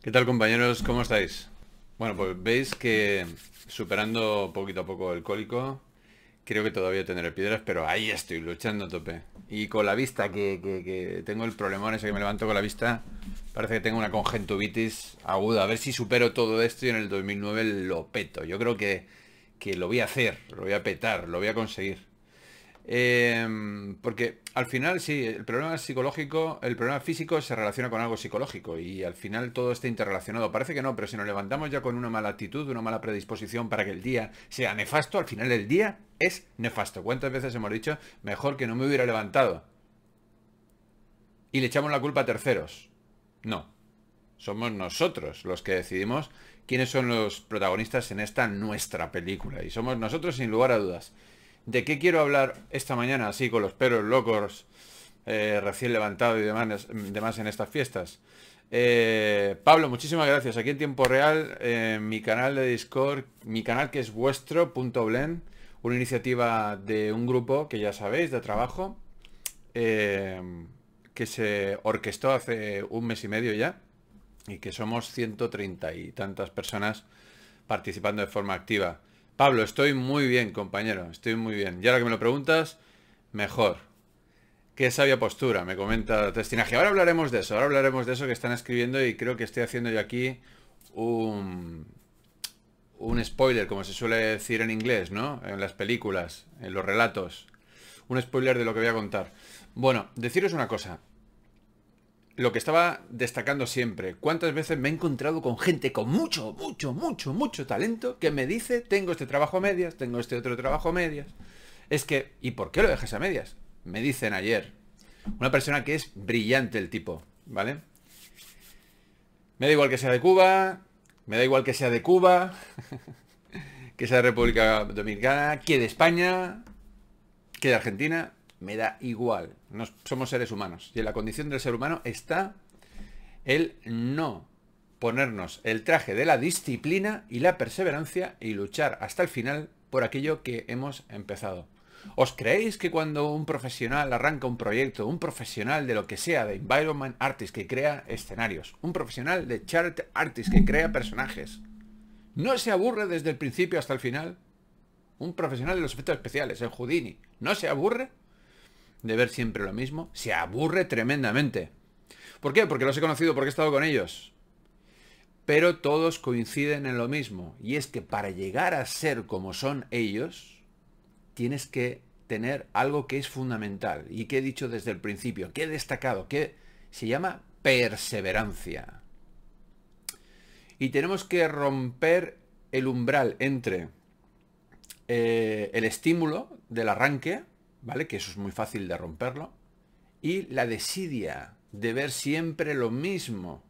¿Qué tal compañeros? ¿Cómo estáis? Bueno, pues veis que superando poquito a poco el cólico, creo que todavía tendré piedras, pero ahí estoy luchando a tope. Y con la vista, que, tengo el problemón ese que me levanto con la vista, parece que tengo una congentubitis aguda. A ver si supero todo esto y en el 2009 lo peto. Yo creo que lo voy a hacer, lo voy a petar, lo voy a conseguir. Em, porque al final, sí, el problema psicológico, el problema físico se relaciona con algo psicológico y al final todo está interrelacionado. Parece que no, pero si nos levantamos ya con una mala actitud, una mala predisposición para que el día sea nefasto, al final el día es nefasto. ¿Cuántas veces hemos dicho, mejor que no me hubiera levantado? Y le echamos la culpa a terceros. No. Somos nosotros los que decidimos quiénes son los protagonistas en esta nuestra película. Y somos nosotros sin lugar a dudas. ¿De qué quiero hablar esta mañana, así con los perros locos, eh, recién levantado y demás, en estas fiestas? Eh, Pablo, muchísimas gracias. Aquí en tiempo real, en mi canal de Discord, mi canal que es vuestro, punto blend, una iniciativa de un grupo que ya sabéis, de trabajo, eh, que se orquestó hace un mes y medio ya, y que somos 130 y tantas personas participando de forma activa. Pablo, estoy muy bien, compañero, estoy muy bien. Y ahora que me lo preguntas, mejor. Qué sabia postura, me comenta Testinaje. Ahora hablaremos de eso, ahora hablaremos de eso que están escribiendo y creo que estoy haciendo yo aquí un, un spoiler, como se suele decir en inglés, ¿no? En las películas, en los relatos. Un spoiler de lo que voy a contar. Bueno, deciros una cosa lo que estaba destacando siempre, cuántas veces me he encontrado con gente con mucho, mucho, mucho, mucho talento que me dice, tengo este trabajo a medias, tengo este otro trabajo a medias. Es que, ¿y por qué lo dejas a medias? Me dicen ayer. Una persona que es brillante el tipo, ¿vale? Me da igual que sea de Cuba, me da igual que sea de Cuba, que sea de República Dominicana, que de España, que de Argentina me da igual. Nos, somos seres humanos. Y en la condición del ser humano está el no ponernos el traje de la disciplina y la perseverancia y luchar hasta el final por aquello que hemos empezado. ¿Os creéis que cuando un profesional arranca un proyecto, un profesional de lo que sea, de environment artist que crea escenarios, un profesional de chart artist que crea personajes, no se aburre desde el principio hasta el final? Un profesional de los efectos especiales, el Houdini, ¿no se aburre? de ver siempre lo mismo, se aburre tremendamente. ¿Por qué? Porque los he conocido, porque he estado con ellos. Pero todos coinciden en lo mismo, y es que para llegar a ser como son ellos, tienes que tener algo que es fundamental, y que he dicho desde el principio, que he destacado, que se llama perseverancia. Y tenemos que romper el umbral entre eh, el estímulo del arranque, que eso es muy fácil de romperlo. Y la desidia de ver siempre lo mismo.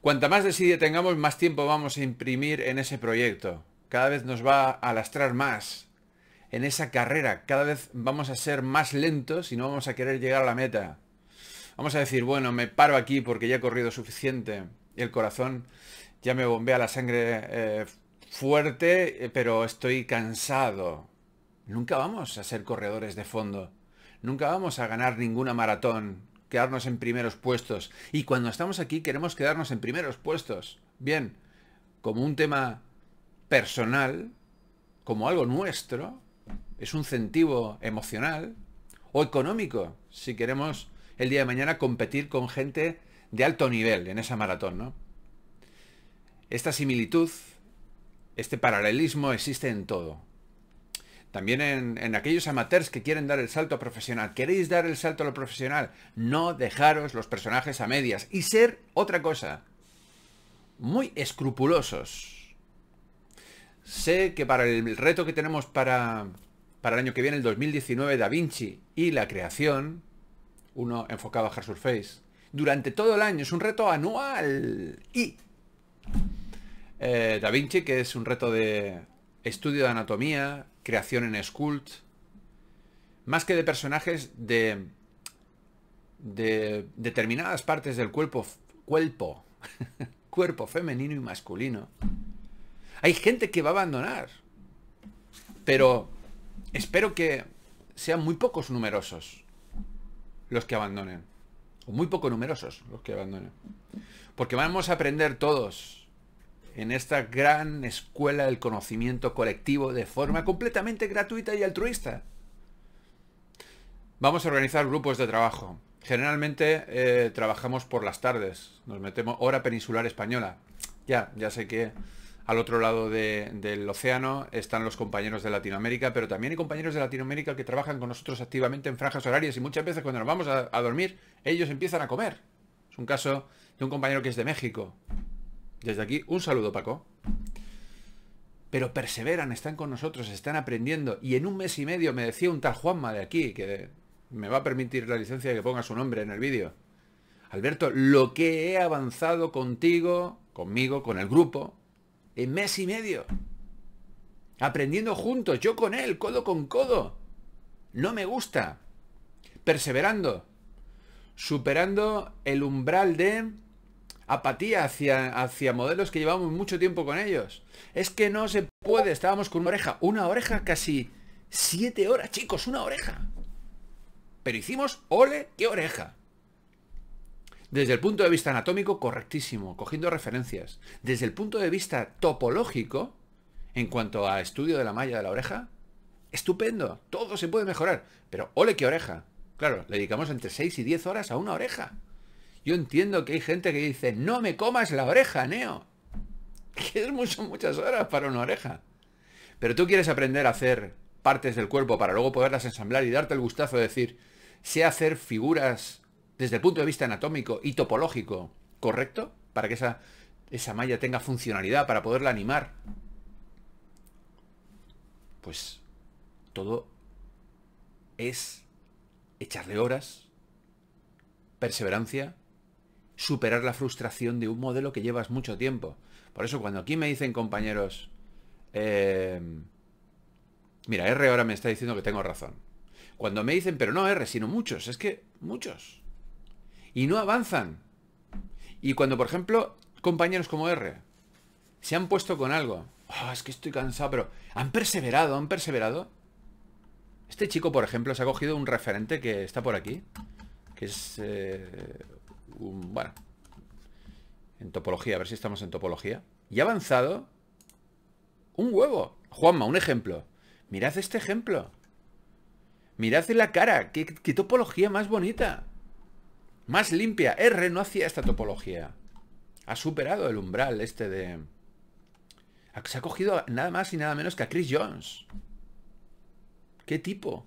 Cuanta más desidia tengamos, más tiempo vamos a imprimir en ese proyecto. Cada vez nos va a lastrar más en esa carrera. Cada vez vamos a ser más lentos y no vamos a querer llegar a la meta. Vamos a decir, bueno, me paro aquí porque ya he corrido suficiente. Y el corazón ya me bombea la sangre eh, fuerte, eh, pero estoy cansado Nunca vamos a ser corredores de fondo. Nunca vamos a ganar ninguna maratón, quedarnos en primeros puestos. Y cuando estamos aquí queremos quedarnos en primeros puestos. Bien, como un tema personal, como algo nuestro, es un incentivo emocional o económico, si queremos el día de mañana competir con gente de alto nivel en esa maratón, Esta similitud, este paralelismo existe en todo. También en, aquellos amateurs que quieren dar el salto a profesional. ¿Queréis dar el salto a lo profesional? No dejaros los personajes a medias. Y ser otra cosa. Muy escrupulosos. Sé que para el reto que tenemos para, para el año que viene, el 2019, Da Vinci y la creación, uno enfocado a Hard Surface, durante todo el año. Es un reto anual. Y eh, Da Vinci, que es un reto de estudio de anatomía, creación en Sculpt. Más que de personajes de, de determinadas partes del cuerpo, cuerpo, cuerpo femenino y masculino. Hay gente que va a abandonar, pero espero que sean muy pocos numerosos los que abandonen, o muy poco numerosos los que abandonen, porque vamos a aprender todos en esta gran escuela del conocimiento colectivo de forma completamente gratuita y altruista. Vamos a organizar grupos de trabajo. Generalmente eh, trabajamos por las tardes, nos metemos hora peninsular española. Ya, ya sé que al otro lado del océano están los compañeros de Latinoamérica, pero también hay compañeros de Latinoamérica que trabajan con nosotros activamente en franjas horarias y muchas veces cuando nos vamos a dormir, ellos empiezan a comer. Es un caso de un compañero que es de México, desde aquí, un saludo, Paco. Pero perseveran, están con nosotros, están aprendiendo. Y en un mes y medio me decía un tal Juanma de aquí, que me va a permitir la licencia de que ponga su nombre en el vídeo. Alberto, lo que he avanzado contigo, conmigo, con el grupo, en mes y medio. Aprendiendo juntos, yo con él, codo con codo. No me gusta. Perseverando. Superando el umbral de apatía hacia, hacia modelos que llevamos mucho tiempo con ellos. Es que no se puede, estábamos con una oreja, una oreja casi siete horas, chicos, una oreja. Pero hicimos, ole, qué oreja. Desde el punto de vista anatómico, correctísimo, cogiendo referencias. Desde el punto de vista topológico, en cuanto a estudio de la malla de la oreja, estupendo, todo se puede mejorar. Pero ole, qué oreja. Claro, le dedicamos entre 6 y 10 horas a una oreja. Yo entiendo que hay gente que dice, no me comas la oreja, Neo. Que mucho muchas horas para una oreja. Pero tú quieres aprender a hacer partes del cuerpo para luego poderlas ensamblar y darte el gustazo de decir, sé hacer figuras desde el punto de vista anatómico y topológico, ¿correcto? Para que esa, esa malla tenga funcionalidad, para poderla animar. Pues todo es echarle horas, perseverancia, superar la frustración de un modelo que llevas mucho tiempo. Por eso cuando aquí me dicen compañeros, eh, mira, R ahora me está diciendo que tengo razón. Cuando me dicen, pero no R, sino muchos, es que muchos. Y no avanzan. Y cuando, por ejemplo, compañeros como R se han puesto con algo, oh, es que estoy cansado, pero han perseverado, han perseverado. Este chico, por ejemplo, se ha cogido un referente que está por aquí, que es eh, bueno, en topología, a ver si estamos en topología. Y avanzado, un huevo. Juanma, un ejemplo. Mirad este ejemplo. Mirad la cara. ¿Qué, qué topología más bonita. Más limpia. R no hacía esta topología. Ha superado el umbral este de... Se ha cogido nada más y nada menos que a Chris Jones. ¿Qué tipo?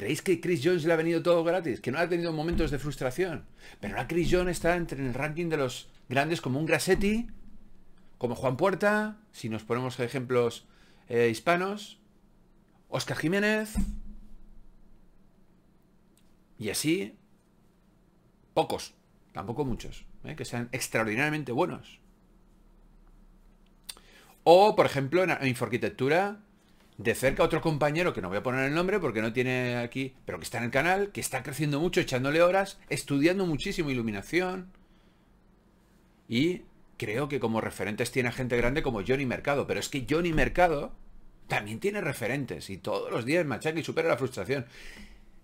¿Creéis que Chris Jones le ha venido todo gratis? ¿Que no ha tenido momentos de frustración? Pero ahora Chris Jones está entre el ranking de los grandes como un Grassetti, como Juan Puerta, si nos ponemos ejemplos eh, hispanos, Oscar Jiménez. Y así, pocos, tampoco muchos, eh, que sean extraordinariamente buenos. O, por ejemplo, en Infoarquitectura, de cerca otro compañero, que no voy a poner el nombre porque no tiene aquí, pero que está en el canal, que está creciendo mucho, echándole horas, estudiando muchísimo iluminación. Y creo que como referentes tiene gente grande como Johnny Mercado, pero es que Johnny Mercado también tiene referentes y todos los días machaca y supera la frustración.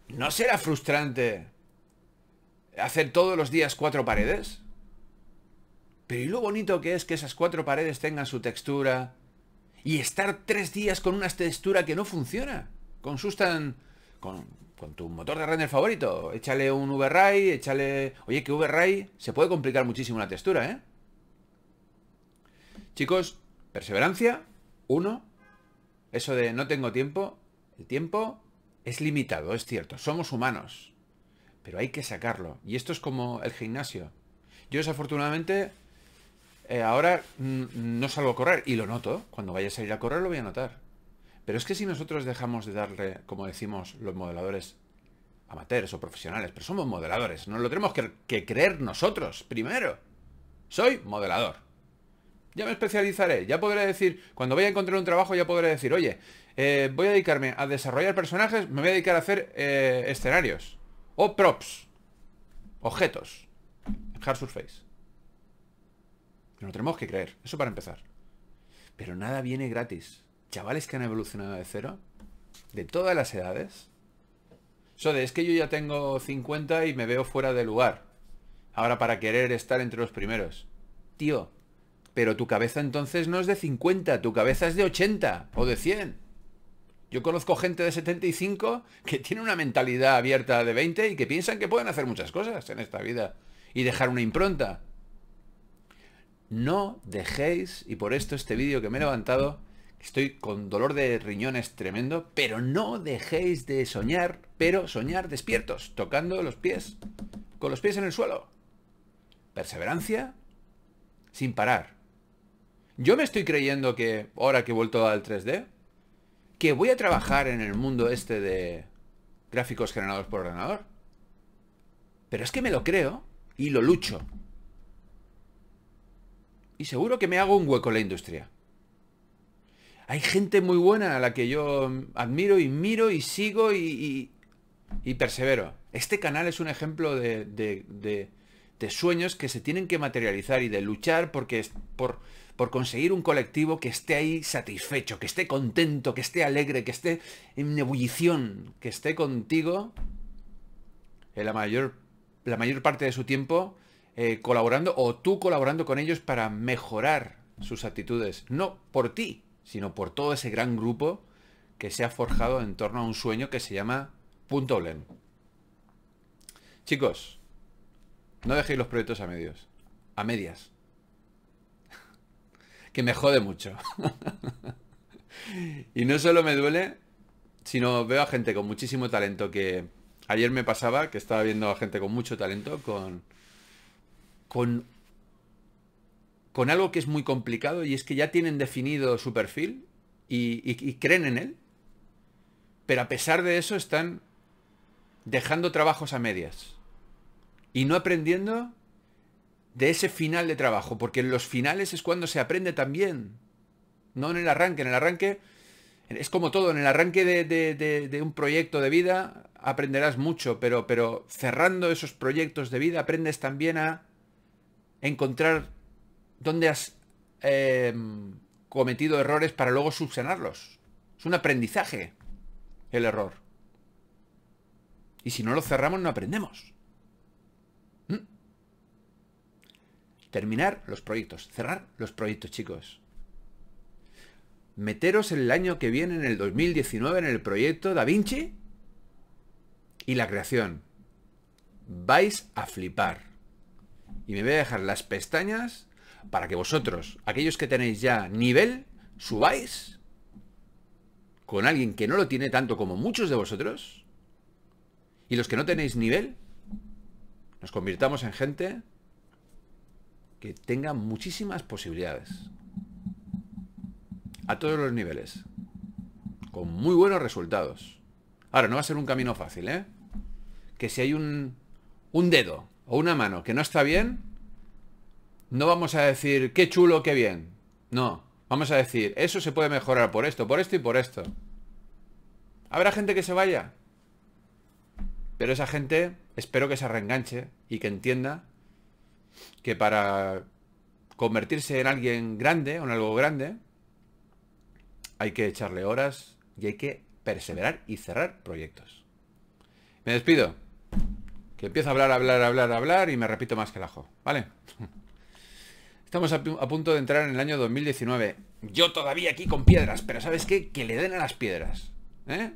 ¿No será frustrante hacer todos los días cuatro paredes? Pero y lo bonito que es que esas cuatro paredes tengan su textura, y estar tres días con una textura que no funciona. Con con, con tu motor de render favorito. Échale un Ray, échale... Oye, que Ray se puede complicar muchísimo la textura, ¿eh? Chicos, perseverancia, uno. Eso de no tengo tiempo. El tiempo es limitado, es cierto. Somos humanos. Pero hay que sacarlo. Y esto es como el gimnasio. Yo desafortunadamente eh, ahora mm, no salgo a correr y lo noto. Cuando vaya a salir a correr lo voy a notar. Pero es que si nosotros dejamos de darle, como decimos los modeladores amateurs o profesionales, pero somos modeladores, nos lo tenemos que, creer nosotros primero. Soy modelador. Ya me especializaré, ya podré decir, cuando vaya a encontrar un trabajo ya podré decir, oye, eh, voy a dedicarme a desarrollar personajes, me voy a dedicar a hacer eh, escenarios. O props. Objetos. Hard Surface. No tenemos que creer, eso para empezar. Pero nada viene gratis. Chavales que han evolucionado de cero, de todas las edades. Eso de, es que yo ya tengo 50 y me veo fuera de lugar. Ahora para querer estar entre los primeros. Tío, pero tu cabeza entonces no es de 50, tu cabeza es de 80 o de 100. Yo conozco gente de 75 que tiene una mentalidad abierta de 20 y que piensan que pueden hacer muchas cosas en esta vida y dejar una impronta no dejéis, y por esto este vídeo que me he levantado, estoy con dolor de riñones tremendo, pero no dejéis de soñar, pero soñar despiertos, tocando los pies, con los pies en el suelo. Perseverancia sin parar. Yo me estoy creyendo que, ahora que he vuelto al 3D, que voy a trabajar en el mundo este de gráficos generados por ordenador. Pero es que me lo creo y lo lucho y seguro que me hago un hueco en la industria. Hay gente muy buena a la que yo admiro y miro y sigo y, y, persevero. Este canal es un ejemplo de, de, de, sueños que se tienen que materializar y de luchar porque es por, por conseguir un colectivo que esté ahí satisfecho, que esté contento, que esté alegre, que esté en ebullición, que esté contigo en la mayor, la mayor parte de su tiempo eh, colaborando o tú colaborando con ellos para mejorar sus actitudes. No por ti, sino por todo ese gran grupo que se ha forjado en torno a un sueño que se llama Punto Chicos, no dejéis los proyectos a medios, a medias. que me jode mucho. y no solo me duele, sino veo a gente con muchísimo talento que ayer me pasaba, que estaba viendo a gente con mucho talento, con con, con algo que es muy complicado y es que ya tienen definido su perfil y, creen en él, pero a pesar de eso están dejando trabajos a medias y no aprendiendo de ese final de trabajo, porque en los finales es cuando se aprende también, no en el arranque, en el arranque es como todo, en el arranque de, de un proyecto de vida aprenderás mucho, pero, pero cerrando esos proyectos de vida aprendes también a encontrar dónde has em, cometido errores para luego subsanarlos. Es un aprendizaje el error. Y si no lo cerramos, no aprendemos. ¿Mm? Terminar los proyectos, cerrar los proyectos, chicos. Meteros el año que viene, en el 2019, en el proyecto Da Vinci y la creación. Vais a flipar y me voy a dejar las pestañas para que vosotros, aquellos que tenéis ya nivel, subáis con alguien que no lo tiene tanto como muchos de vosotros. Y los que no tenéis nivel, nos convirtamos en gente que tenga muchísimas posibilidades. A todos los niveles. Con muy buenos resultados. Ahora, no va a ser un camino fácil, ¿eh? Que si hay un, un dedo o una mano que no está bien, no vamos a decir, qué chulo, qué bien. No, vamos a decir, eso se puede mejorar por esto, por esto y por esto. Habrá gente que se vaya. Pero esa gente espero que se reenganche y que entienda que para convertirse en alguien grande o en algo grande, hay que echarle horas y hay que perseverar y cerrar proyectos. Me despido. Que empiezo a hablar, hablar, hablar, hablar y me repito más que el ajo, ¿vale? Estamos a, punto de entrar en el año 2019. Yo todavía aquí con piedras, pero ¿sabes qué? Que le den a las piedras. ¿Eh?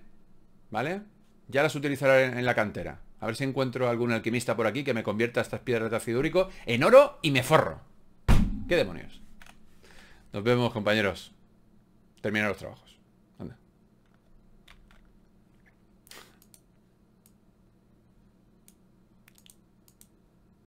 ¿Vale? Ya las utilizaré en, la cantera. A ver si encuentro algún alquimista por aquí que me convierta estas piedras de ácido en oro y me forro. ¿Qué demonios? Nos vemos, compañeros. Terminan los trabajos.